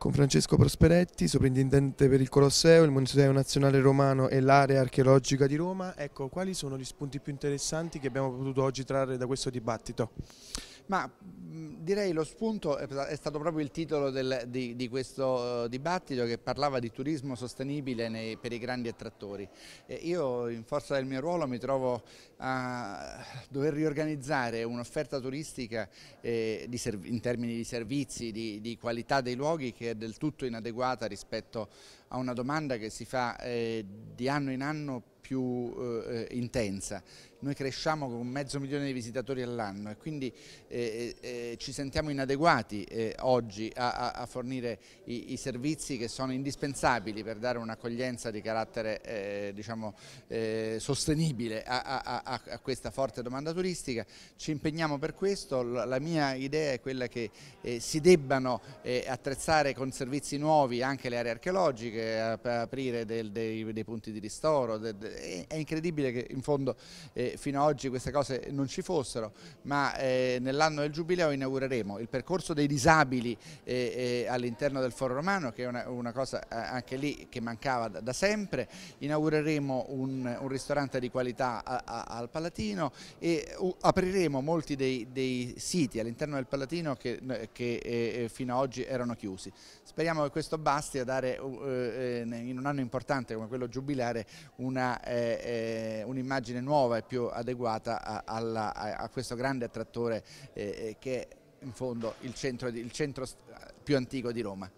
con Francesco Prosperetti, soprintendente per il Colosseo, il Museo Nazionale Romano e l'area archeologica di Roma. Ecco, quali sono gli spunti più interessanti che abbiamo potuto oggi trarre da questo dibattito? Ma direi lo spunto è stato proprio il titolo del, di, di, questo eh, dibattito che parlava di turismo sostenibile nei, per i grandi attrattori. E io in forza del mio ruolo mi trovo a dover riorganizzare un'offerta turistica eh, in termini di servizi, di, di, qualità dei luoghi che è del tutto inadeguata rispetto a una domanda che si fa eh, di anno in anno più eh, eh, intensa. Noi cresciamo con mezzo milione di visitatori all'anno e quindi eh, eh, eh ci sentiamo inadeguati eh, oggi a, a fornire i, i, servizi che sono indispensabili per dare un'accoglienza di carattere diciamo, sostenibile a, a, a, questa forte domanda turistica. Ci impegniamo per questo, la mia idea è quella che si debbano attrezzare con servizi nuovi anche le aree archeologiche, aprire del, dei, dei punti di ristoro, è, incredibile che in fondo eh, fino ad oggi queste cose non ci fossero, ma eh, nell'anno del Giubileo inaugureremo il percorso dei disabili eh, eh all'interno del Foro Romano, che è una, una cosa eh, anche lì che mancava da, da sempre, inaugureremo un, un, ristorante di qualità a, a, al Palatino e uh, apriremo molti dei, dei siti all'interno del Palatino che, che eh, fino ad oggi erano chiusi. Speriamo che questo basti a dare in un anno importante come quello giubilare una eh, un'immagine nuova e più adeguata a, alla, a, a questo grande attrattore eh, eh, che è in fondo il centro, il centro più antico di Roma.